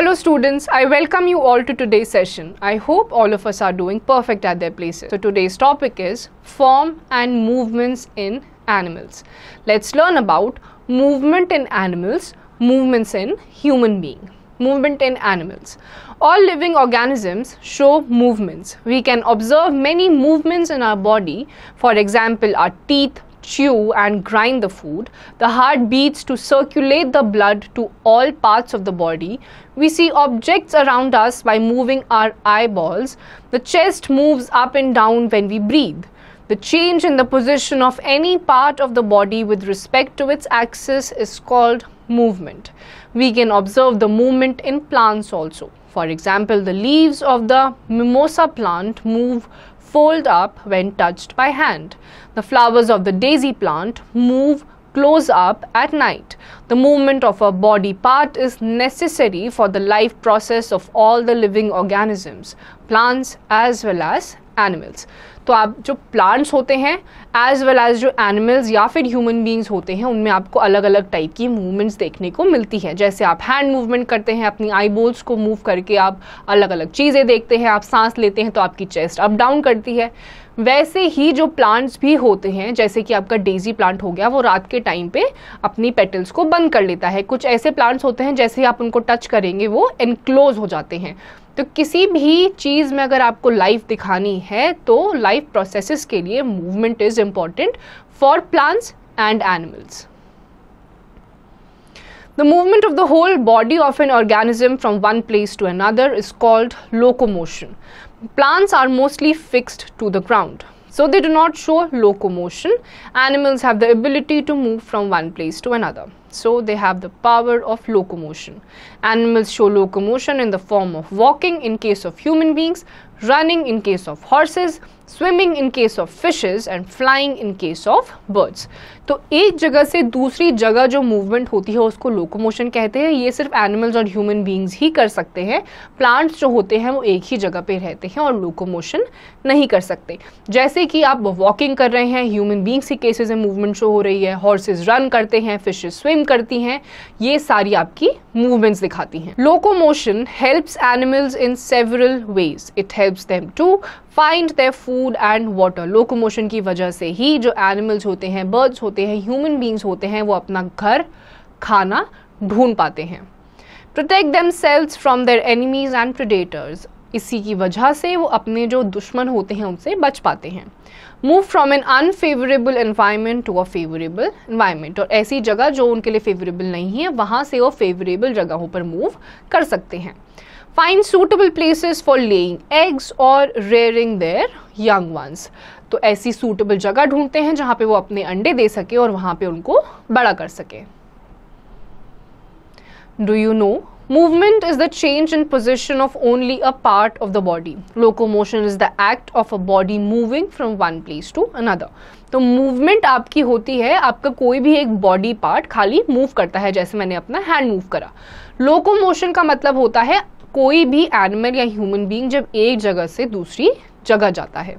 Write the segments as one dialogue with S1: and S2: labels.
S1: Hello students, I welcome you all to today's session. I hope all of us are doing perfect at their places. So today's topic is form and movements in animals. Let's learn about movement in animals, movements in human being. Movement in animals. All living organisms show movements. We can observe many movements in our body. For example, our teeth, chew and grind the food, the heart beats to circulate the blood to all parts of the body. We see objects around us by moving our eyeballs. The chest moves up and down when we breathe. The change in the position of any part of the body with respect to its axis is called movement. We can observe the movement in plants also. For example, the leaves of the mimosa plant move fold up when touched by hand. The flowers of the daisy plant move close up at night. The movement of a body part is necessary for the life process of all the living organisms, plants as well as animals तो आप जो plants होते हैं as well as जो animals या फिर human beings होते हैं उनमें आपको अलग अलग टाइप की मूवमेंट्स देखने को मिलती है जैसे आप हैंड मूवमेंट करते हैं अपनी आईबोल्स को मूव करके आप अलग अलग चीज़ें देखते हैं आप सांस लेते हैं तो आपकी चेस्ट अप डाउन करती है वैसे ही जो प्लांट्स भी होते हैं जैसे कि आपका डेजी प्लांट हो गया वो रात के टाइम पे अपनी पेटल्स को बंद कर लेता है कुछ ऐसे प्लांट्स होते हैं जैसे ही आप उनको टच करेंगे वो एनक्लोज हो जाते हैं तो किसी भी चीज़ में अगर आपको लाइफ दिखानी है तो लाइफ प्रोसेसेस के लिए movement is important for plants and animals The movement of the whole body of an organism from one place to another is called locomotion. plants are mostly fixed to the ground. So they do not show locomotion. Animals have the ability to move from one place to another. So they have the power of locomotion. Animals show locomotion in the form of walking in case of human beings, running in case of horses swimming in case of fishes and flying in case of birds तो एक जगह से दूसरी जगह जो movement होती है उसको लोकोमोशन कहते हैं ये सिर्फ एनिमल्स और ह्यूमन बींग्स ही कर सकते हैं प्लांट्स जो होते हैं वो एक ही जगह पे रहते हैं और लोकोमोशन नहीं कर सकते जैसे कि आप वॉकिंग कर रहे हैं ह्यूमन बींग्स की केसेस में मूवमेंट शो हो रही है हॉर्सेज रन करते हैं फिशेज स्विम करती हैं ये सारी आपकी मूवमेंट्स दिखाती हैं locomotion helps animals in several ways it help helps them to find their food and water locomotion की वजह से ही जो एनिमल्स होते हैं बर्ड्स होते हैं ह्यूमन बींग्स होते हैं वो अपना घर खाना ढूंढ पाते हैं protect themselves from their enemies and predators इसी की वजह से वो अपने जो दुश्मन होते हैं उनसे बच पाते हैं move from an unfavourable environment to a favourable environment और ऐसी जगह जो उनके लिए फेवरेबल नहीं है वहाँ से वो फेवरेबल जगहों पर मूव कर सकते हैं find suitable places for laying eggs और रेयरिंग देयर यंग वंस तो ऐसी सूटेबल जगह ढूंढते हैं जहां पे वो अपने अंडे दे सके और वहां पे उनको बड़ा कर सके do you know movement is the change in position of only a part of the body locomotion is the act of a body moving from one place to another तो मूवमेंट आपकी होती है आपका कोई भी एक body part खाली move करता है जैसे मैंने अपना हैंड मूव करा लोको मोशन का मतलब होता है कोई भी एनिमल या ह्यूमन बीइंग जब एक जगह से दूसरी जगह जाता है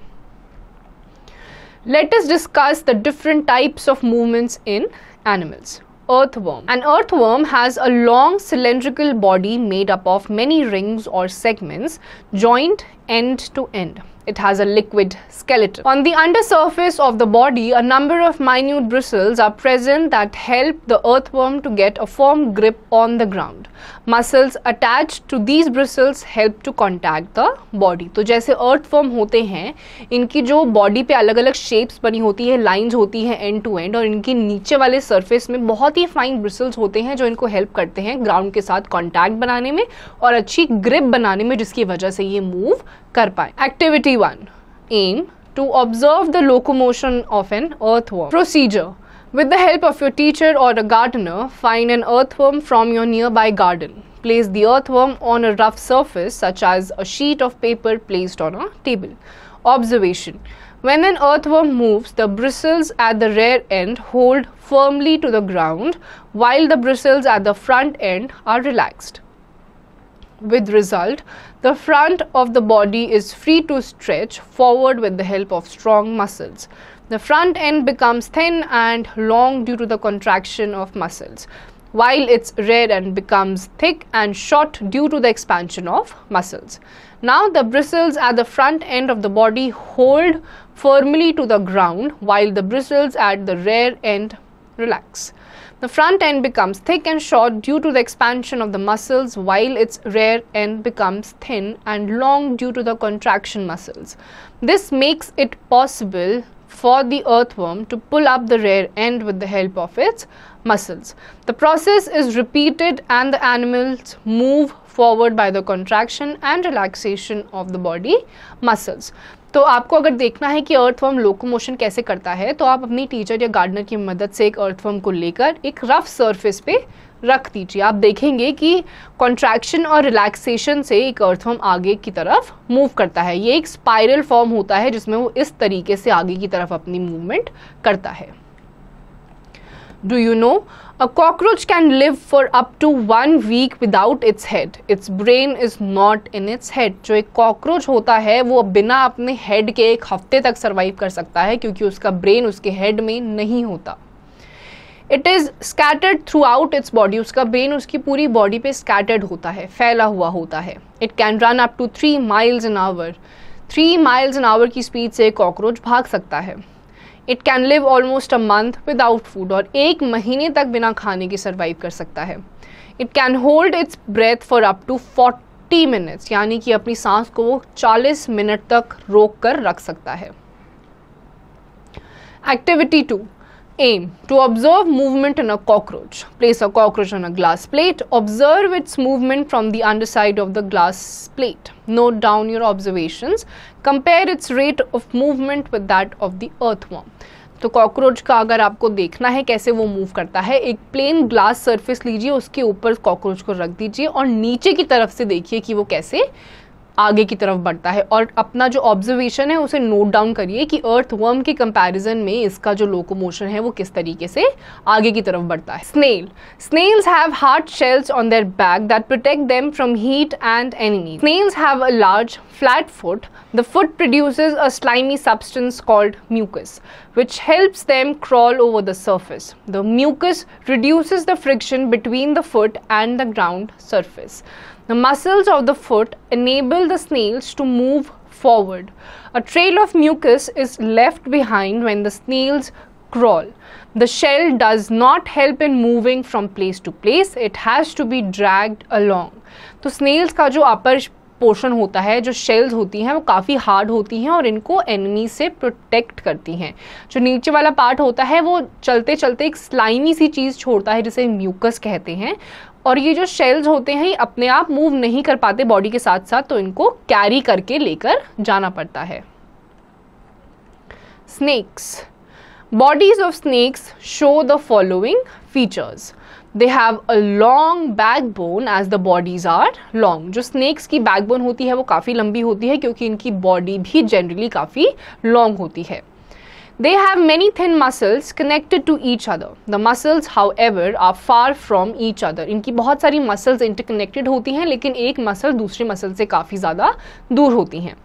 S1: let us discuss the different types of movements in animals. Earthworm. An earthworm has a long cylindrical body made up of many rings or segments joined end to end. It has a liquid skeleton. On the undersurface of the body, a number of minute bristles are present that help the earthworm to get a firm grip on the ground. Muscles attach to these bristles help to contact the body तो जैसे अर्थ form होते हैं इनकी जो body पे अलग अलग shapes बनी होती है लाइंस होती हैं एंड टू एंड और इनके नीचे वाले सरफेस में बहुत ही फाइन ब्रिसल्स होते हैं जो इनको हेल्प करते हैं ग्राउंड के साथ कॉन्टैक्ट बनाने में और अच्छी ग्रिप बनाने में जिसकी वजह से ये मूव कर पाए activity one aim to observe the locomotion of an earthworm procedure With the help of your teacher or a gardener, find an earthworm from your nearby garden. Place the earthworm on a rough surface, such as a sheet of paper placed on a table. Observation When an earthworm moves, the bristles at the rear end hold firmly to the ground, while the bristles at the front end are relaxed. With result, the front of the body is free to stretch forward with the help of strong muscles. The front end becomes thin and long due to the contraction of muscles, while its rear end becomes thick and short due to the expansion of muscles. Now, the bristles at the front end of the body hold firmly to the ground, while the bristles at the rear end relax. The front end becomes thick and short due to the expansion of the muscles, while its rear end becomes thin and long due to the contraction muscles. This makes it possible for the earthworm to pull up the rear end with the help of its muscles. The process is repeated and the animals move forward by the contraction and relaxation of the body muscles. तो आपको अगर देखना है कि earthworm locomotion कैसे करता है तो आप अपनी टीचर या गार्डनर की मदद से एक अर्थवर्म को लेकर एक रफ सरफेस पे रख दीजिए आप देखेंगे कि कॉन्ट्रैक्शन और रिलैक्सेशन से एक अर्थवर्म आगे की तरफ मूव करता है ये एक स्पाइरल फॉर्म होता है जिसमें वो इस तरीके से आगे की तरफ अपनी मूवमेंट करता है do you know A cockroach can live for up to one week without its head. Its brain is not in its head. जो एक cockroach होता है वो बिना अपने head के एक हफ्ते तक survive कर सकता है क्योंकि उसका brain उसके head में नहीं होता it is scattered throughout its body उसका ब्रेन उसकी पूरी बॉडी पे स्कैटर्ड होता है फैला हुआ होता है it can run up to three miles an hour three miles an hour की स्पीड से कॉकरोच भाग सकता है it can live almost a month without food और एक महीने तक बिना खाने के सर्वाइव कर सकता है it can hold its breath for up to forty minutes यानी कि अपनी सांस को वो चालीस मिनट तक रोक कर रख सकता है activity two aim to observe movement in a cockroach. Place a cockroach on a glass plate. Observe its movement from the underside of the glass plate. Note down your observations. Compare its rate of movement with that of the earthworm. तो cockroach का अगर आपको देखना है कैसे वो move करता है एक प्लेन ग्लास सरफेस लीजिए उसके ऊपर कॉकरोच को रख दीजिए और नीचे की तरफ से देखिए कि वो कैसे आगे की तरफ बढ़ता है और अपना जो ऑब्जर्वेशन है उसे नोट डाउन करिए कि अर्थ वर्म के कंपैरिजन में इसका जो लोकोमोशन है वो किस तरीके से आगे की तरफ बढ़ता है snail snails have hard shells on their back that protect them from heat and enemy snails have a large flat foot the foot produces a slimy substance called mucus which helps them crawl over the surface the mucus reduces the friction between the foot and the ground surface The muscles of the foot enable the snails to move forward. A trail of mucus is left behind when the snails crawl. The shell does not help in moving from place to place. It has to be dragged along. तो snails का जो upper portion होता है जो shells होती हैं वो काफ़ी हार्ड होती हैं और इनको एनिमी से प्रोटेक्ट करती हैं जो नीचे वाला पार्ट होता है वो चलते चलते एक स्लाइमी सी चीज़ छोड़ता है जिसे म्यूकस कहते हैं और ये जो शेल्स होते हैं ये अपने आप मूव नहीं कर पाते बॉडी के साथ साथ तो इनको कैरी करके लेकर जाना पड़ता है snakes bodies of snakes show the following features they have a long backbone as the bodies are long जो स्नेक्स की बैक बोन होती है वो काफ़ी लंबी होती है क्योंकि इनकी बॉडी भी जनरली काफ़ी लॉन्ग होती है they have many thin muscles connected to each other the muscles however are far from each other इनकी बहुत सारी मसल्स इंटरकनेक्टेड होती हैं लेकिन एक मसल दूसरी मसल से काफ़ी ज़्यादा दूर होती हैं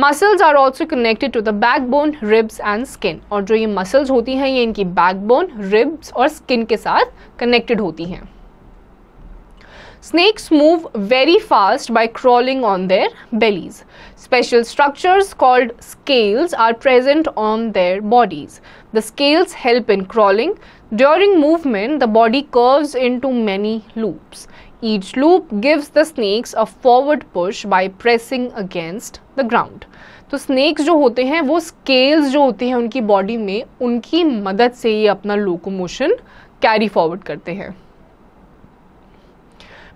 S1: muscles are also connected to the back backbone ribs and skin और जो ये मसल्स होती हैं ये इनकी बैक बोन रिब्स और स्किन के साथ कनेक्टेड होती हैं snakes move very fast by crawling on their bellies special structures called scales are present on their bodies the scales help in crawling during movement the body curves into many loops each loop gives the snakes a forward push by pressing against the ground तो snakes जो होते हैं वो scales जो होते हैं उनकी body में उनकी मदद से ये अपना लोकोमोशन कैरी फॉरवर्ड करते हैं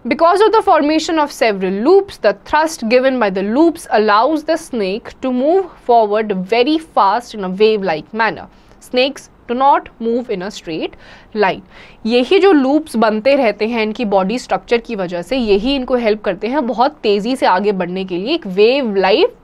S1: because of the formation of several loops the thrust given by the loops allows the snake to move forward very fast in a wave like manner snakes do not move in a straight line यही जो loops बनते रहते हैं इनकी body structure की वजह से यही इनको हेल्प करते हैं बहुत तेज़ी से आगे बढ़ने के लिए एक वेव like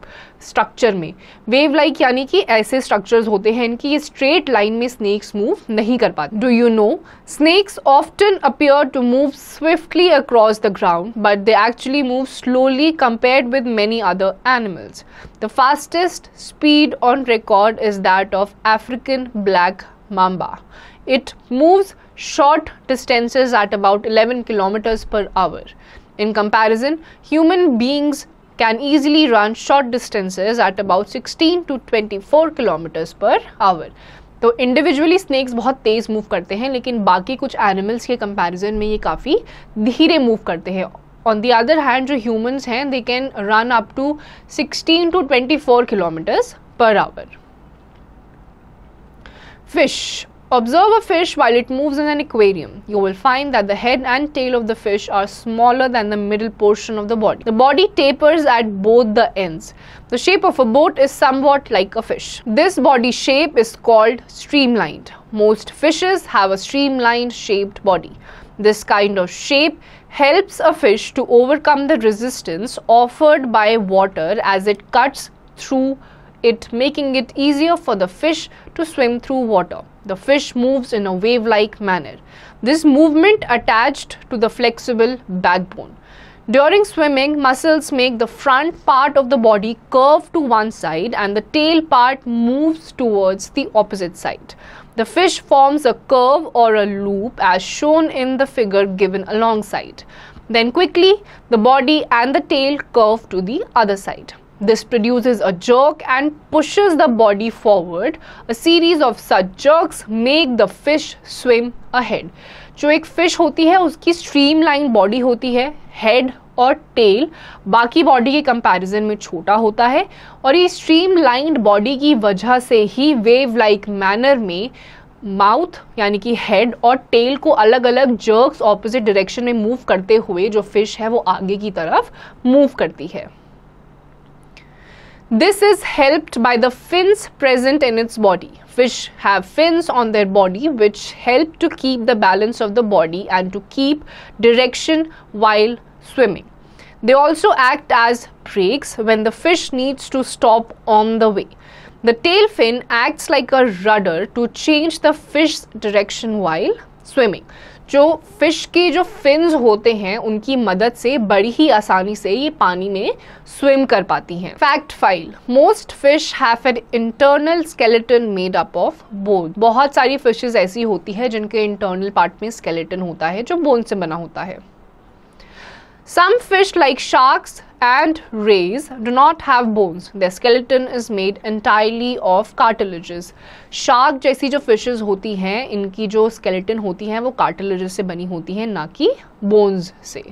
S1: स्ट्रक्चर में वेव लाइक यानी कि ऐसे स्ट्रक्चर्स होते हैं इनकी ये स्ट्रेट लाइन में स्नेक्स मूव नहीं कर पाते do you know snakes often appear to move swiftly across the ground but they actually move slowly compared with many other animals the fastest speed on record is that of African black mamba. It moves short distances at about 11 kilometers per hour. In comparison, human beings can easily run short distances at about 16 to 24 kilometers per hour. तो individually snakes बहुत तेज़ move करते हैं लेकिन बाकी कुछ animals के comparison में ये काफ़ी धीरे मूव करते हैं ऑन दी अदर हैंड जो ह्यूमंस हैं they can run up to 16 to 24 kilometres per hour Fish. Observe a fish while it moves in an aquarium. You will find that the head and tail of the fish are smaller than the middle portion of the body. The body tapers at both the ends. The shape of a boat is somewhat like a fish. This body shape is called streamlined. Most fishes have a streamlined shaped body. This kind of shape helps a fish to overcome the resistance offered by water as it cuts through it making it easier for the fish to swim through water. The fish moves in a wave-like manner. This movement attached to the flexible backbone. During swimming, muscles make the front part of the body curve to one side and the tail part moves towards the opposite side. The fish forms a curve or a loop as shown in the figure given alongside. Then quickly, the body and the tail curve to the other side. This produces a jerk and pushes the body forward. A series of such jerks make the fish swim ahead. जो एक fish होती है उसकी stream line body होती है head और tell बाकी body के कंपैरिजन में छोटा होता है और ये स्ट्रीम बॉडी की वजह से ही वेव लाइक मैनर में माउथ यानी कि हेड और टेल को अलग अलग जर्क्स ऑपोजिट डायरेक्शन में मूव करते हुए जो फिश है वो आगे की तरफ मूव करती है This is helped by the fins present in its body. Fish have fins on their body which help to keep the balance of the body and to keep direction while swimming. They also act as brakes when the fish needs to stop on the way. The tail fin acts like a rudder to change the fish's direction while swimming. जो fish के जो fins होते हैं उनकी मदद से बड़ी ही आसानी से ये पानी में स्विम कर पाती हैं fact file most fish have an internal skeleton made up of bone बहुत सारी फिशेज ऐसी होती है जिनके इंटरनल पार्ट में स्केलेटन होता है जो बोन से बना होता है Some fish like sharks and rays do not have bones. Their skeleton is made entirely of cartilages. Shark जैसी जो fishes होती हैं इनकी जो skeleton होती हैं वो cartilages से बनी होती हैं ना कि bones से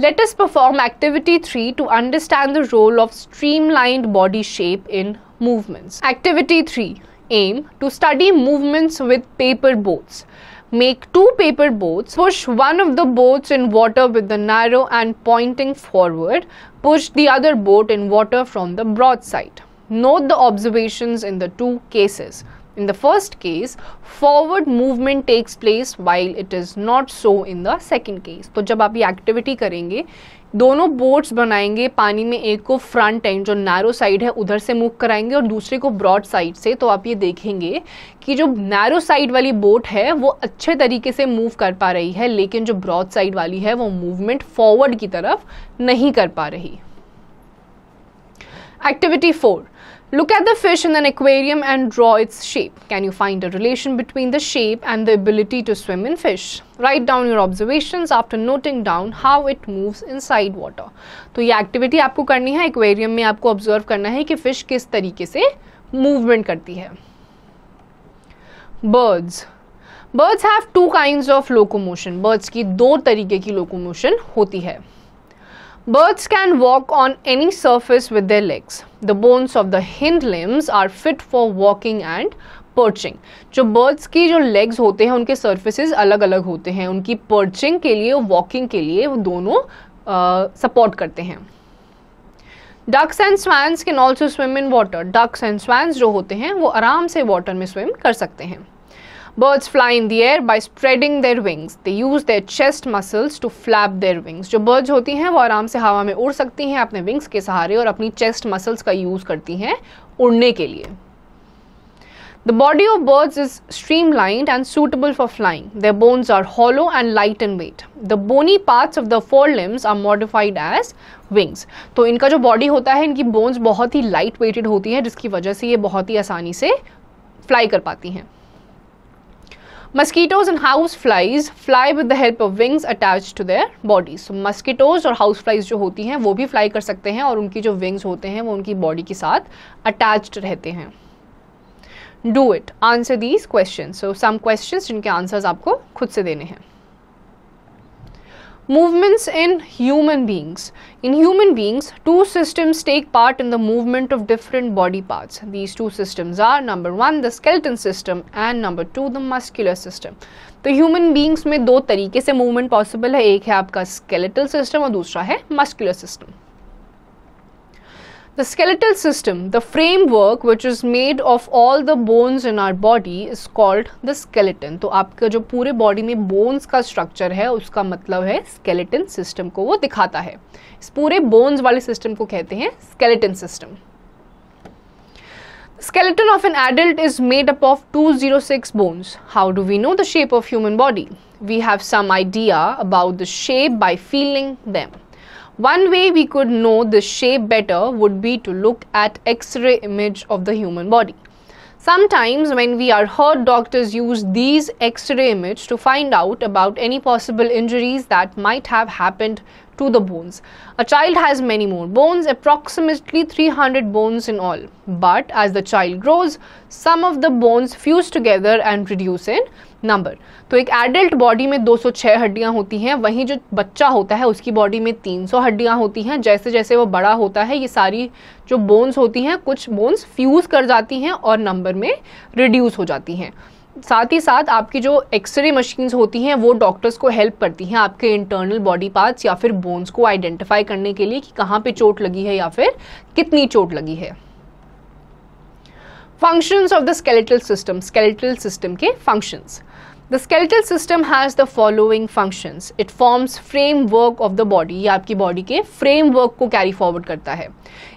S1: Let us perform activity 3 to understand the role of streamlined body shape in movements. Activity 3 Aim to study movements with paper boats. Make two paper boats. Push one of the boats in water with the narrow and pointing forward. Push the other boat in water from the broadside. Note the observations in the two cases. In the first case, forward movement takes place while it is not so in the second case. So, जब आप ये activity करेंगे दोनों boats बनाएंगे पानी में एक को फ्रंट एंड जो नैरो साइड है उधर से मूव कराएंगे और दूसरे को ब्रॉड साइड से तो आप ये देखेंगे कि जो नैरो साइड वाली बोट है वो अच्छे तरीके से मूव कर पा रही है लेकिन जो ब्रॉड साइड वाली है वो मूवमेंट फॉरवर्ड की तरफ नहीं कर पा रही activity four Look at the fish in an aquarium and draw its shape. Can you find a relation between the shape and the ability to swim in fish? Write down your observations after noting down how it moves inside water. So, ये activity आपको करनी है aquarium में आपको observe करना है कि fish किस तरीके से movement करती है Birds, birds have two kinds of locomotion. Birds की दो तरीके की locomotion होती है Birds can walk on any surface with their legs. The bones of the hind limbs are fit for walking and perching. जो birds की जो legs होते हैं उनके surfaces अलग अलग होते हैं उनकी perching के लिए walking के लिए वो दोनों uh, support करते हैं Ducks and swans can also swim in water. Ducks and swans जो होते हैं वो आराम से water में swim कर सकते हैं birds fly in the air by spreading their wings they use their chest muscles to flap their wings जो बर्ड्स होती हैं वो आराम से हवा में उड़ सकती हैं अपने विंग्स के सहारे और अपनी चेस्ट मसल्स का यूज करती हैं उड़ने के लिए the body of birds is streamline and suitable for flying flying. Bones are hollow and light in weight the bony parts of the forelimbs are modified as wings तो इनका जो body होता है इनकी bones बहुत ही light weighted होती हैं जिसकी वजह से ये बहुत ही आसानी से फ्लाई कर पाती हैं mosquitoes and house flies fly with the help of wings attach to their bodies mosquitoes और हाउस फ्लाइज जो होती हैं वो भी फ्लाई कर सकते हैं और उनकी जो विंग्स होते हैं वो उनकी बॉडी के साथ अटैच्ड रहते हैं do it answer these question so some question जिनके आंसर्स आपको खुद से देने हैं Movements in human beings. In human beings, two systems take part in the movement of different body parts. These two systems are number one, the skeleton system, and number two, the muscular system. The human beings में do तरीके से movement possible है एक है आपका skeletal system और दूसरा है muscular system. The skeletal system, the framework which is made of all the bones in our body is called the skeleton. तो आपका जो पूरे body में bones का structure है उसका मतलब है skeleton system को वो दिखाता है इस पूरे bones वाले system को कहते हैं skeleton system. skeleton of an adult is made up of 206 bones how do we know the shape of human body we have some idea about the shape by feeling them One way we could know the shape better would be to look at X-ray image of the human body. Sometimes when we are hurt, doctors use these X-ray image to find out about any possible injuries that might have happened to the bones. A child has many more bones, approximately 300 bones in all. But as the child grows, some of the bones fuse together and reduce in number तो एक adult body में 206 हड्डियां होती हैं वहीं जो बच्चा होता है उसकी बॉडी में 300 हड्डियां होती हैं जैसे जैसे वो बड़ा होता है ये सारी जो बोन्स होती हैं कुछ बोन्स फ्यूज कर जाती हैं और नंबर में रिड्यूस हो जाती हैं साथ ही साथ आपकी जो एक्सरे मशीन्स होती हैं वो डॉक्टर्स को हेल्प करती हैं आपके इंटरनल बॉडी पार्ट्स या फिर बोन्स को आइडेंटिफाई करने के लिए कि कहाँ पे चोट लगी है या फिर कितनी चोट लगी है functions of the skeletal system skeletal system के functions The skeletal system has the following functions. It forms framework of the body ये आपकी बॉडी के framework को कैरी फॉरवर्ड करता है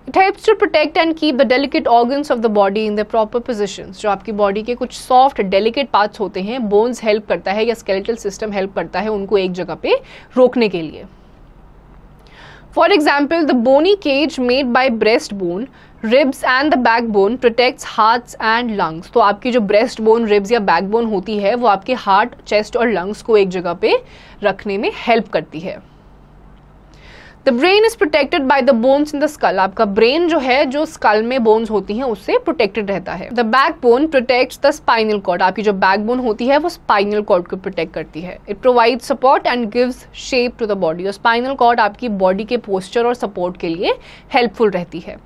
S1: it helps to protect and keep the delicate organs of the body in the proper position जो आपकी body के कुछ सॉफ्ट delicate parts होते हैं बोन्स हेल्प करता है या skeletal सिस्टम हेल्प करता है उनको एक जगह पे रोकने के लिए for example the bony cage made by breast bone ribs and the backbone protects hearts and lungs तो आपकी जो ब्रेस्ट बोन रिब्स या बैकबोन होती है वो आपके हार्ट चेस्ट और लंग्स को एक जगह पे रखने में हेल्प करती है the brain is protected by the bones in the skull आपका ब्रेन जो है जो स्कल में बोन्स होती हैं उससे प्रोटेक्टेड रहता है the back bone protect the spinal cord आपकी जो बैक बोन होती है वो स्पाइनल कॉर्ड को प्रोटेक्ट करती है it provide support and gives shape to the body और स्पाइनल कॉर्ड आपकी बॉडी के पोस्चर और सपोर्ट के लिए हेल्पफुल रहती है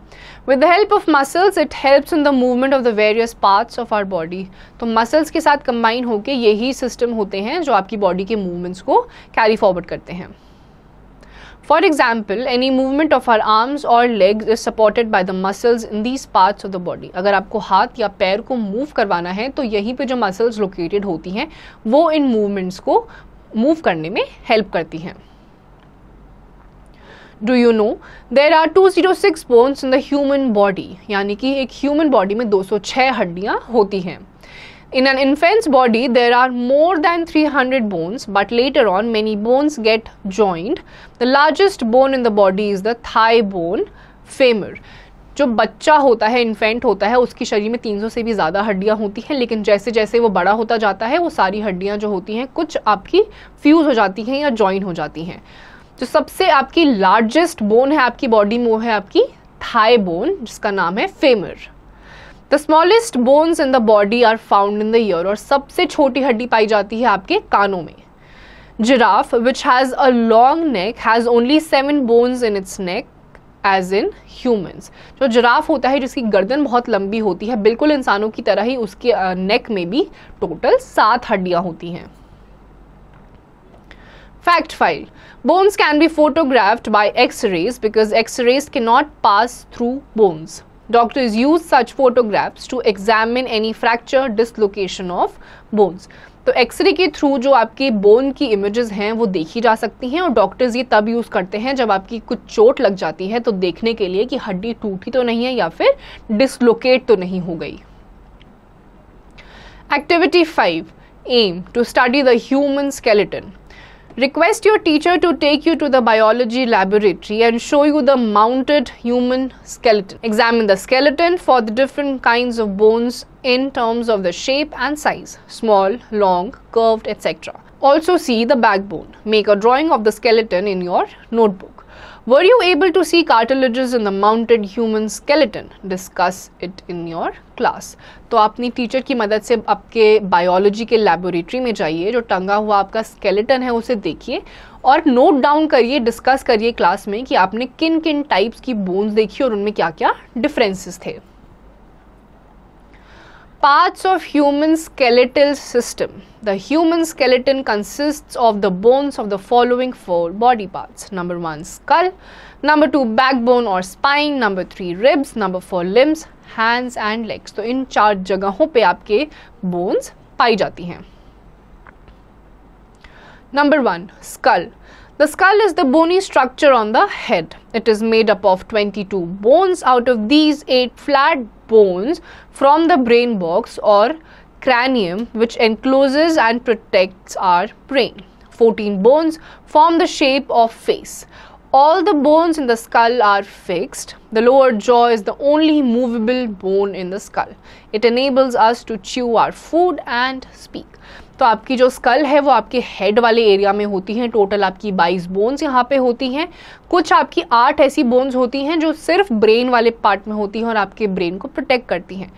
S1: with the help of muscles it helps in the movement of the various parts of our body तो muscles के साथ कंबाइन होकर यही सिस्टम होते हैं जो आपकी बॉडी के मूवमेंट्स को कैरी फॉरवर्ड करते हैं for example any movement of our arms और legs is supported by the muscles in these parts of the body अगर आपको हाथ या पैर को मूव करवाना है तो यहीं पे जो मसल्स लोकेटेड होती हैं वो इन मूवमेंट्स को मूव करने में हेल्प करती हैं do you know there are two zero six bones in the human body यानी कि एक ह्यूमन बॉडी में दो सौ छः हड्डियाँ होती हैं in an an body there are more than three hundred bones but later on many bones get joint the largest bone in the body is the thigh bone femur जो बच्चा होता है इन्फेंट होता है उसके शरीर में 300 से भी ज़्यादा हड्डियाँ होती हैं लेकिन जैसे जैसे वो बड़ा होता जाता है वो सारी हड्डियाँ जो होती हैं कुछ आपकी फ्यूज़ हो जाती हैं या जॉइन हो जाती हैं जो सबसे आपकी लार्जेस्ट बोन है आपकी बॉडी में वो है आपकी थाई बोन जिसका नाम है femur the smallest bones in the body are found in the ear और सबसे छोटी हड्डी पाई जाती है आपके कानों में giraffe which has a long neck has only seven bones in its neck as in humans जो जिराफ होता है जिसकी गर्दन बहुत लंबी होती है बिल्कुल इंसानों की तरह ही उसके नेक में भी टोटल सात हड्डियाँ होती हैं fact file Bones can be photographed by X-rays because X-rays cannot pass through bones. Doctors use such photographs to examine any fracture, dislocation of bones. तो एक्सरे के थ्रू जो आपके बोन की इमेजेस हैं वो देखी जा सकती हैं और डॉक्टर्स ये तब यूज़ करते हैं जब आपकी कुछ चोट लग जाती है तो देखने के लिए कि हड्डी टूटी तो नहीं है या फिर डिसलोकेट तो नहीं हो गई activity five M to study the human skeleton Request your teacher to take you to the biology laboratory and show you the mounted human skeleton. Examine the skeleton for the different kinds of bones in terms of the shape and size small, long, curved, etc. Also, see the backbone. Make a drawing of the skeleton in your notebook. Were you able to see cartilages in the mounted human skeleton? Discuss it in your class. तो आपने teacher की मदद से आपके biology के laboratory में जाइए जो टंगा हुआ आपका स्केलेटन है उसे देखिए और नोट डाउन करिए डिस्कस करिए क्लास में कि आपने किन किन टाइप्स की बोन्स देखी और उनमें क्या क्या डिफरेंसेस थे parts of human skeletal system the human skeleton consists of the bones of the following four body parts number 1 skull number 2 backbone or spine number 3 ribs number 4 limbs hands and legs so in char jagahon pe aapke bones पाई जाती hain number 1 skull The skull is the bony structure on the head. It is made up of 22 bones. Out of these, 8 flat bones from the brain box or cranium, which encloses and protects our brain. 14 bones form the shape of face. All the bones in the skull are fixed. The lower jaw is the only movable bone in the skull. It enables us to chew our food and speak. तो आपकी जो school है वो आपके head वाले area में होती हैं टोटल आपकी बाईस बोन्स यहाँ पे होती हैं कुछ आपकी आठ ऐसी बोन्स होती हैं जो सिर्फ ब्रेन वाले पार्ट में होती हैं और आपके ब्रेन को प्रोटेक्ट करती हैं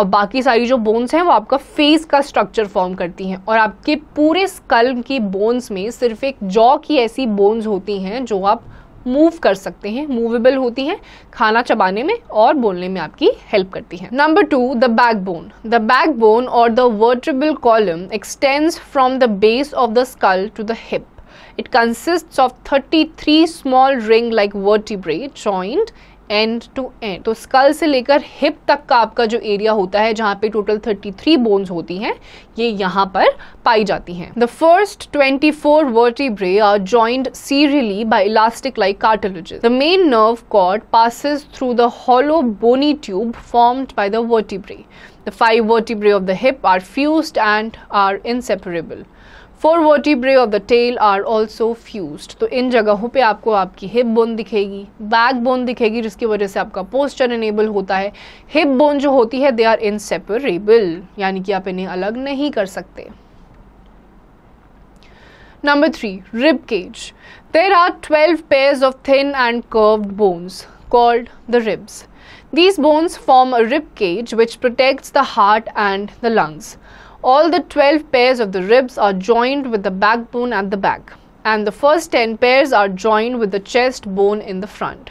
S1: और बाकी सारी जो बोन्स हैं वो आपका फेस का स्ट्रक्चर फॉर्म करती हैं और आपके पूरे स्कल की बोन्स में सिर्फ एक जॉ की ऐसी बोन्स होती हैं जो आप मूव कर सकते हैं मूवेबल होती है खाना चबाने में और बोलने में आपकी हेल्प करती है number two the backbone the backbone और the vertebral column extends from the base of the skull to the hip consist of thirty 33 small ring like vertebrae joint end to end तो skull से लेकर hip तक का आपका जो area होता है जहां पे टोटल 33 बोन्स होती हैं ये यहां पर पाई जाती हैं the first 24 four vertebrae are joint serially by elastic like cartilage the main nerve cord passes through the hollow bony tube formed by the vertebrae the five vertebrae of the hip are fuse and are inseparable four vertebrae of the tail are also fuse तो इन जगहों पे आपको आपकी hip bone दिखेगी backbone दिखेगी जिसकी वजह से आपका पोस्टर इनेबल होता है हिप बोन जो होती है दे आर इनसेपरेबल यानी कि आप इन्हें अलग नहीं कर सकते number three rib cage there are twelve pairs of thin and curved bones called the ribs these bones form a rib cage which protects the heart and the lungs All the 12 pairs of the ribs are joined with the backbone at the back, and the first 10 pairs are joined with the chest bone in the front.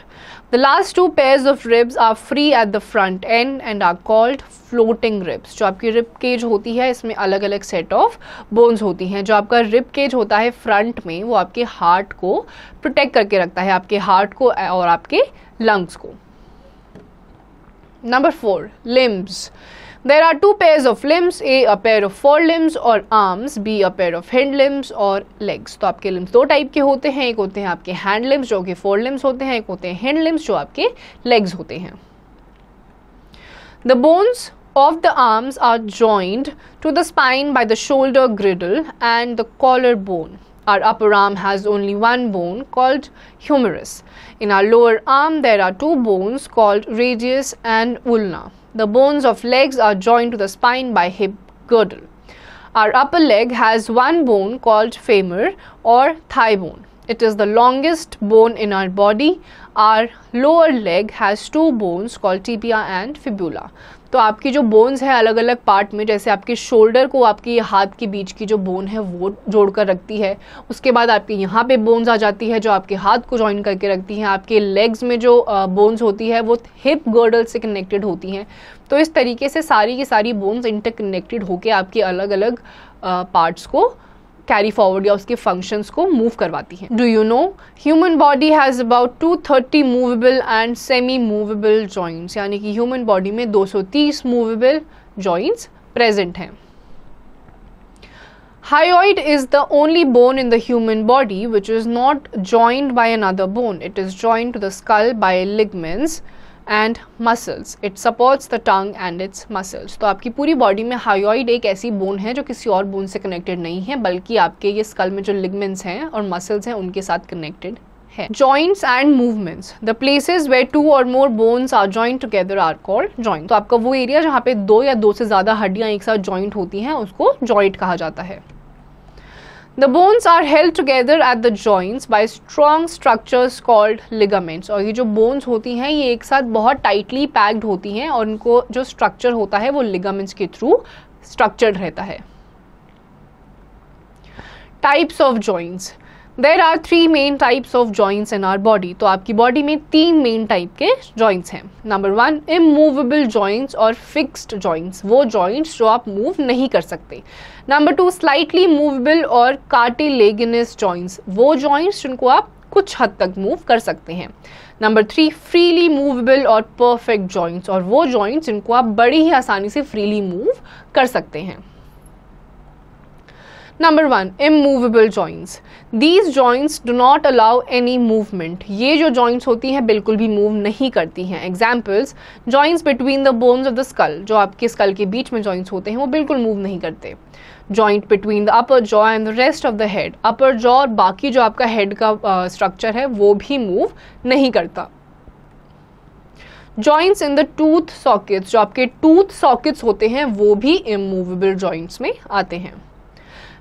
S1: The last two pairs of ribs are free at the front end and are called floating ribs. जो आपकी rib cage होती है इसमें अलग अलग set of bones होती हैं जो आपका rib cage होता है front में वो आपके heart को protect करके रखता है आपके heart को और आपके lungs को Number four, limbs. There are two pairs of limbs, A a pair of forelimbs or arms, B a pair of hind limbs or legs. तो आपके limbs दो type के होते हैं एक होते हैं आपके hand limbs जो कि forelimbs होते हैं एक होते हैं hind limbs जो आपके legs होते हैं The bones of the arms are joined to the spine by the shoulder girdle and the collarbone. Our upper arm has only one bone called humerus. In our lower arm, there are two bones called radius and ulna. The bones of legs are joined to the spine by hip girdle. Our upper leg has one bone called femur or thigh bone. It is the longest bone in our body. Our lower leg has two bones called tibia and fibula. तो आपकी जो bones है अलग अलग part में जैसे आपके shoulder को आपकी हाथ के बीच की जो बोन है वो जोड़ कर रखती है उसके बाद आपके यहाँ पे बोन्स आ जाती है जो आपके हाथ को ज्वाइन करके रखती हैं आपके लेग्स में जो बोन्स होती है वो हिप गर्डल से कनेक्टेड होती हैं तो इस तरीके से सारी की सारी बोन्स इंटर कनेक्टेड होकर आपके अलग अलग पार्ट्स को कैरी फॉरवर्ड या उसके फंक्शंस को मूव करवाती हैं do you know human body has about 230 movable and semi movable joints यानी कि ह्यूमन बॉडी में 230 मूवेबल जॉइंट्स प्रेजेंट हैं hyoid is the only bone in the human body which is not joined by another bone it is joined to the skull by ligaments and muscles it supports the tongue and its muscles तो आपकी पूरी body में hyoid एक ऐसी bone है जो किसी और बोन से कनेक्टेड नहीं है बल्कि आपके ये स्कल में जो लिगमेंट्स हैं और मसल्स हैं उनके साथ कनेक्टेड है joints and movements the places where two or more bones are joint together are called joint तो आपका वो एरिया जहाँ पे दो या दो से ज़्यादा हड्डियाँ एक साथ ज्वाइंट होती हैं उसको जॉइंट कहा जाता है The bones are held together at the joints by strong structures called ligaments. और ये जो bones होती हैं ये एक साथ बहुत tightly packed होती हैं और उनको जो structure होता है वो ligaments के through structured रहता है Types of joints. There are three main types of joints in our body तो आपकी बॉडी में तीन मेन टाइप के जॉइंट्स हैं नंबर वन इमूवेबल जॉइंट्स और फिक्स्ड जॉइंट्स वो जॉइंट्स जो आप मूव नहीं कर सकते नंबर टू स्लाइटली मूवेबल और कार्टिलेगनस जॉइंट्स वो जॉइंट्स जिनको आप कुछ हद तक मूव कर सकते हैं नंबर थ्री फ्रीली मूवेबल और परफेक्ट जॉइंट्स और वो जॉइंट्स जिनको आप बड़ी ही आसानी से फ्रीली मूव कर सकते हैं number one immovable joints these joints do not allow any movement ये जो जॉइंट्स होती हैं बिल्कुल भी मूव नहीं करती हैं examples joints between the bones of the skull जो आपके स्कल के बीच में जॉइंट्स होते हैं वो बिल्कुल मूव नहीं करते joint between the upper jaw and the rest of the head upper jaw और बाकी जो आपका हेड का स्ट्रक्चर uh, है वो भी मूव नहीं करता joints in the tooth sockets जो आपके टूथ सॉकेट्स होते हैं वो भी इमूवेबल जॉइंट्स में आते हैं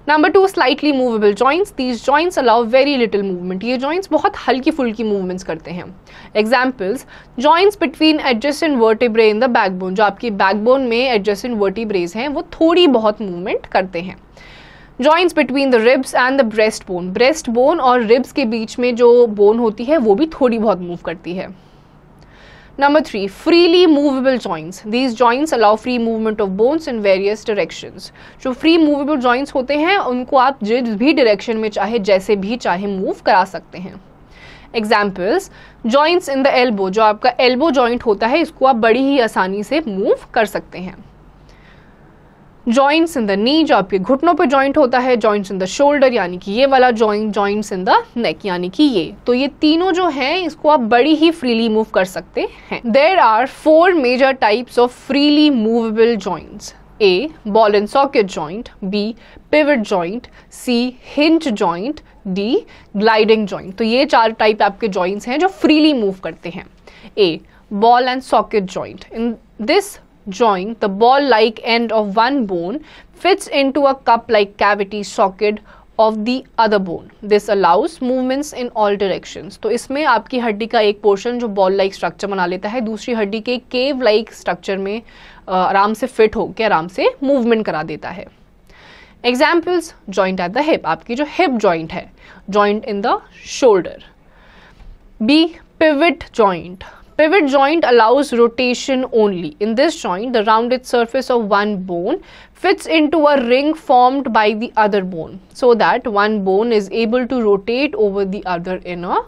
S1: number two slightly movable joints these joints allow very little movement ये जॉइंट्स बहुत हल्की फुल्की मूवमेंट्स करते हैं examples joints between adjacent vertebrae in the backbone जो आपकी बैकबोन में एडजस्टेंट वर्टिब्रेज हैं वो थोड़ी बहुत मूवमेंट करते हैं joints between the ribs and the breast bone breast bone और रिब्स के बीच में जो बोन होती है वो भी थोड़ी बहुत मूव करती है Number 3 freely movable joints. These joints allow free movement of bones in various directions. जो free movable joints hote hain unko aap jis bhi direction mein chahe jaise bhi chahe move kara sakte hain examples joints in the elbow jo aapka elbow joint hota hai isko aap badi hi aasani se move kar sakte hain joints in the knee जो आपके घुटनों पर joint होता है joints in the shoulder यानी कि ये वाला joint joints in the neck यानी कि ये तो ये तीनों जो हैं इसको आप बड़ी ही फ्रीली मूव कर सकते हैं there are four major types of freely movable joints A ball and socket joint B pivot joint C hinge joint D gliding joint तो ये चार टाइप आपके जॉइंट्स हैं जो फ्रीली मूव करते हैं A ball and socket joint in this joint, the ball-like end of one bone fits into a cup-like cavity socket of the other bone this allows movements in all directions तो इसमें आपकी हड्डी का एक portion जो ball like structure बना लेता है दूसरी हड्डी के केव लाइक स्ट्रक्चर में आराम से फिट होकर आराम से मूवमेंट करा देता है examples joint at the hip आपकी जो हिप ज्वाइंट है joint in the shoulder B pivot joint Pivot joint allows rotation only. In this joint, the rounded surface of one bone fits into a ring formed by the other bone so that one bone is able to rotate over the other in a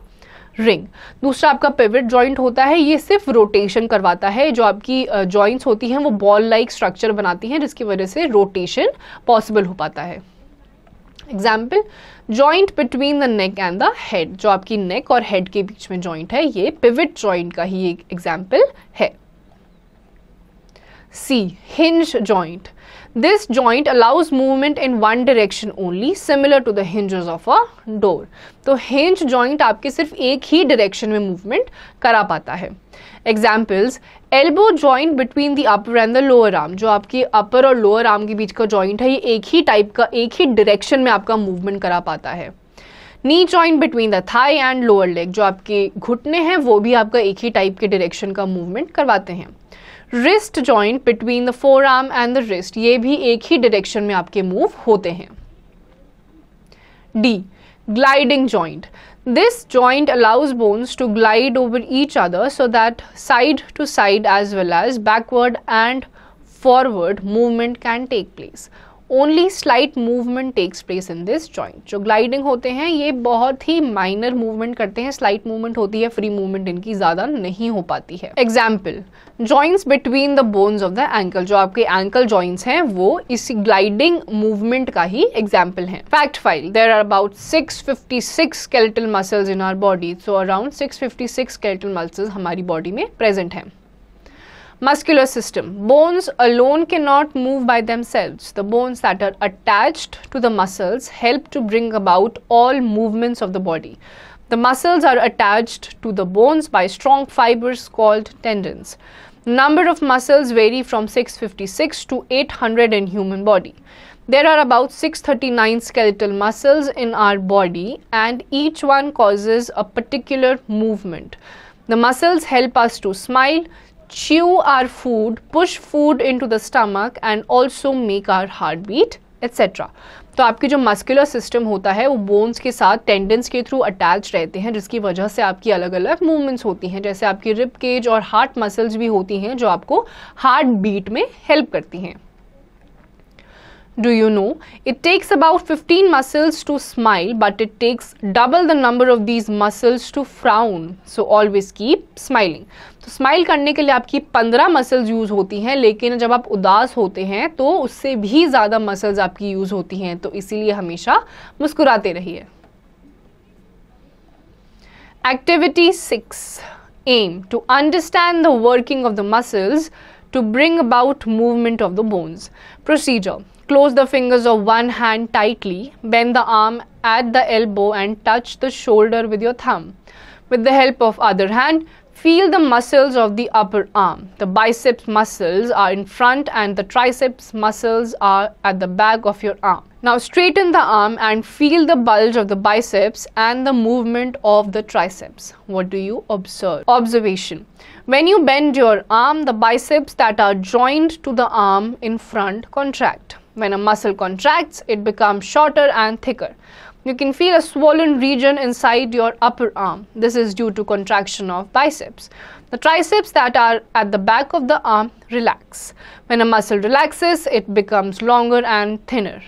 S1: ring दूसरा आपका pivot joint होता है ये सिर्फ rotation करवाता है जो आपकी जॉइंट्स होती हैं वो बॉल लाइक स्ट्रक्चर बनाती हैं जिसकी वजह से रोटेशन पॉसिबल हो पाता है example joint between the neck and the head जो आपकी नेक और हेड के बीच में जॉइंट है ये पिविट जॉइंट का ही एक एग्जाम्पल है C hinge joint This joint allows movement in one direction only, similar to the hinges of a door. तो hinge joint आपके सिर्फ एक ही direction में movement करा पाता है Examples, elbow joint between the upper and the lower arm, जो आपके upper और lower arm के बीच का joint है ये एक ही type का एक ही direction में आपका movement करा पाता है knee joint between the thigh and lower leg जो आपके घुटने हैं वो भी आपका एक ही टाइप के डायरेक्शन का मूवमेंट करवाते हैं wrist joint between the forearm and the wrist ये भी एक ही डायरेक्शन में आपके मूव होते हैं D gliding joint this joint allows bones to glide over each other so that side to side as well as backward and forward movement can take place only slight movement takes place in this joint जो gliding होते हैं ये बहुत ही minor movement करते हैं slight movement होती है free movement इनकी ज़्यादा नहीं हो पाती है example joints between the bones of the ankle जो आपके एंकल ज्वाइंट्स हैं वो इस ग्लाइडिंग मूवमेंट का ही एग्जाम्पल है fact file there are about six fifty six skeletal muscles in our body so around six fifty six skeletal muscles हमारी बॉडी में प्रेजेंट है muscular system. Bones alone cannot move by themselves. The bones that are attached to the muscles help to bring about all movements of the body. The muscles are attached to the bones by strong fibers called tendons. Number of muscles vary from 656 to 800 in human body. There are about 639 skeletal muscles in our body and each one causes a particular movement. The muscles help us to smile, chew our food, push food into the stomach and also make our heartbeat, etc. तो आपकी जो muscular system होता है वो bones के साथ tendencies के through attach रहते हैं जिसकी वजह से आपकी अलग अलग मूवमेंट्स होती हैं जैसे आपकी रिप केज और हार्ट मसल्स भी होती हैं जो आपको हार्ट बीट में हेल्प करती हैं do you know it takes about 15 muscles to smile but it takes double the number of these muscles to frown so always keep smiling तो स्माइल करने के लिए आपकी पंद्रह मसल्स यूज होती हैं लेकिन जब आप उदास होते हैं तो उससे भी ज्यादा मसल्स आपकी यूज होती हैं तो इसीलिए हमेशा मुस्कुराते रहिए activity six M to understand the working of the muscles to bring about movement of the bones procedure close the fingers of one hand tightly bend the arm at the elbow and touch the shoulder with your thumb with the help of other hand Feel the muscles of the upper arm. The biceps muscles are in front and the triceps muscles are at the back of your arm. Now straighten the arm and feel the bulge of the biceps and the movement of the triceps. What do you observe? Observation. When you bend your arm, the biceps that are joined to the arm in front contract. When a muscle contracts, it becomes shorter and thicker. You can feel a swollen region inside your upper arm. This is due to contraction of biceps. The triceps that are at the back of the arm relax. When a muscle relaxes, it becomes longer and thinner.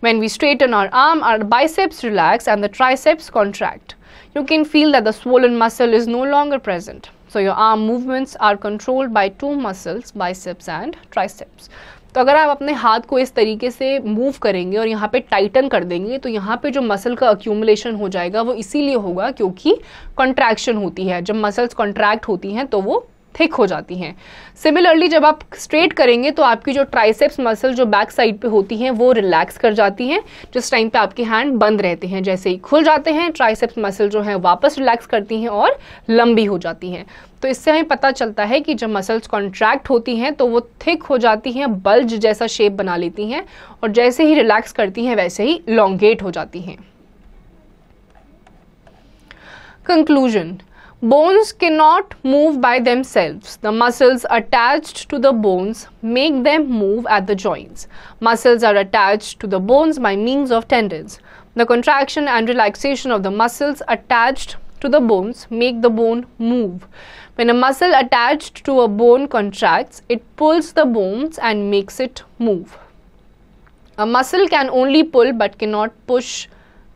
S1: When we straighten our arm, our biceps relax and the triceps contract. You can feel that the swollen muscle is no longer present. So your arm movements are controlled by two muscles, biceps and triceps. तो अगर आप अपने हाथ को इस तरीके से move करेंगे और यहाँ पे टाइटन कर देंगे तो यहाँ पे जो मसल का अक्यूमुलेशन हो जाएगा वो इसीलिए होगा क्योंकि कॉन्ट्रैक्शन होती है जब मसल्स कॉन्ट्रैक्ट होती हैं तो वो थिक हो जाती हैं सिमिलरली जब आप स्ट्रेट करेंगे तो आपकी जो ट्राइसेप्स मसल जो बैक साइड पे होती हैं वो रिलैक्स कर जाती हैं जिस टाइम पे आपके हैंड बंद रहते हैं जैसे ही खुल जाते हैं ट्राइसेप्स मसल जो है वापस रिलैक्स करती हैं और लंबी हो जाती हैं तो इससे हमें पता चलता है कि जब मसल्स कॉन्ट्रैक्ट होती हैं तो वो थिक हो जाती हैं बल्ज जैसा शेप बना लेती हैं और जैसे ही रिलैक्स करती हैं वैसे ही लॉन्गेट हो जाती हैं conclusion bones can not move by themselves the muscles attach to the bones make them move at the joints muscles are attach to the bones by means of tendons the contraction and relaxation of the muscles attach to the bones make the bone move When a muscle attached to a bone contracts, it pulls the bones and makes it move. A muscle can only pull but cannot push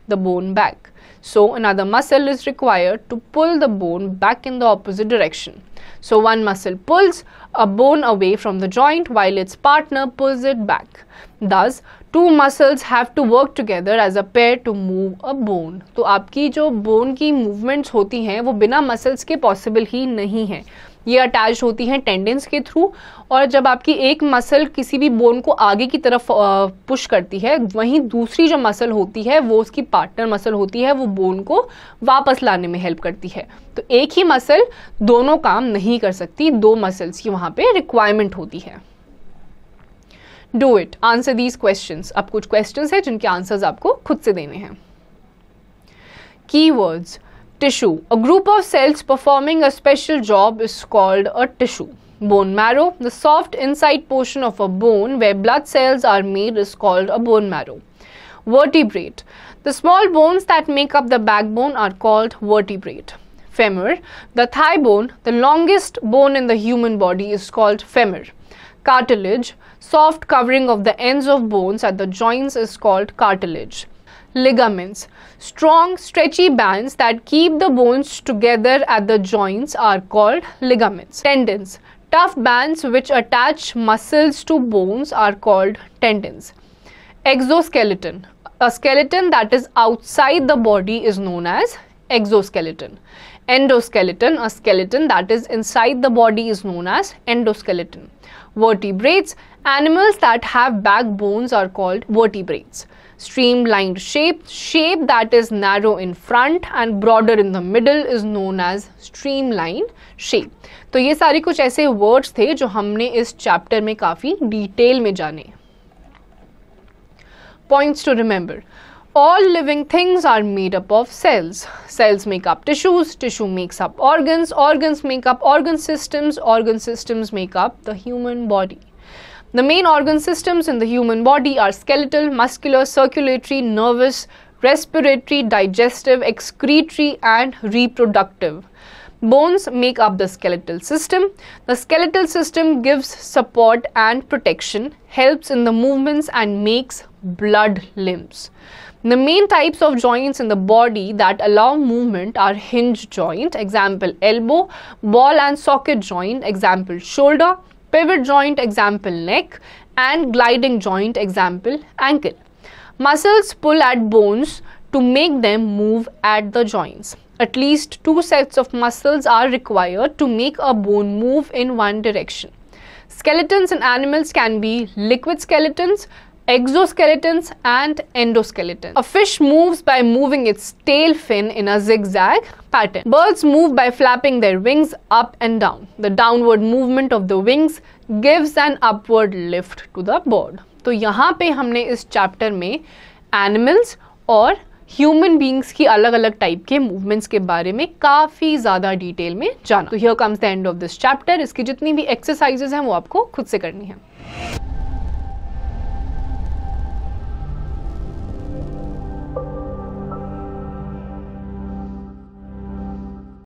S1: the bone back. So, another muscle is required to pull the bone back in the opposite direction. So, one muscle pulls a bone away from the joint while its partner pulls it back. Thus, two muscles have to work together as a pair to move a bone तो आपकी जो bone की movements होती हैं वो बिना muscles के possible ही नहीं है ये अटैच होती हैं टेंडेंस के थ्रू और जब आपकी एक मसल किसी भी बोन को आगे की तरफ पुश करती है वहीं दूसरी जो मसल होती है वो उसकी पार्टनर मसल होती है वो बोन को वापस लाने में हेल्प करती है तो एक ही मसल दोनों काम नहीं कर सकती दो मसल्स की वहाँ पे रिक्वायरमेंट होती है Do it. Answer these questions. अब कुछ क्वेश्चन है जिनके आंसर्स आपको खुद से देने हैं keywords tissue a group of cells performing a special job is called a tissue bone marrow. The soft inside portion of a bone where blood cells are made is called a bone marrow. Vertebrate. The small bones that make up the backbone are called vertebrate. Femur. The thigh bone, the longest bone in the human body, is called femur. Cartilage soft covering of the ends of bones at the joints is called cartilage. Ligaments. Strong, stretchy bands that keep the bones together at the joints are called ligaments. Tendons. Tough bands which attach muscles to bones are called tendons. Exoskeleton. A skeleton that is outside the body is known as exoskeleton. Endoskeleton, a skeleton that is inside the body is known as endoskeleton. Vertebrates, Animals that have backbones are called vertebrates. Streamlined shape, shape that is narrow in front and broader in the middle is known as streamlined shape. तो ये सारे कुछ ऐसे words थे जो हमने इस chapter में काफ़ी detail में जाने Points to remember. All living things are made up of cells. Cells make up tissues, tissue makes up organs, organs make up organ systems, organ systems make up the human body. The main organ systems in the human body are skeletal, muscular, circulatory, nervous, respiratory, digestive, excretory, and reproductive. Bones make up the skeletal system. The skeletal system gives support and protection, helps in the movements, and makes blood limbs. The main types of joints in the body that allow movement are hinge joint, example elbow, ball and socket joint, example shoulder, pivot joint example neck and gliding joint example ankle. Muscles pull at bones to make them move at the joints. At least two sets of muscles are required to make a bone move in one direction. Skeletons in animals can be liquid skeletons, exoskeletons and endoskeletons. A fish moves by moving its tail fin in a zigzag pattern. Birds move by flapping their wings up and down. The downward movement of the wings gives an upward lift to the bird. तो यहाँ पे हमने इस chapter में animals और human beings की अलग अलग टाइप के मूवमेंट्स के बारे में काफ़ी ज़्यादा डिटेल में जाना तो here comes the end of this chapter इसकी जितनी भी एक्सरसाइजेज हैं वो आपको खुद से करनी है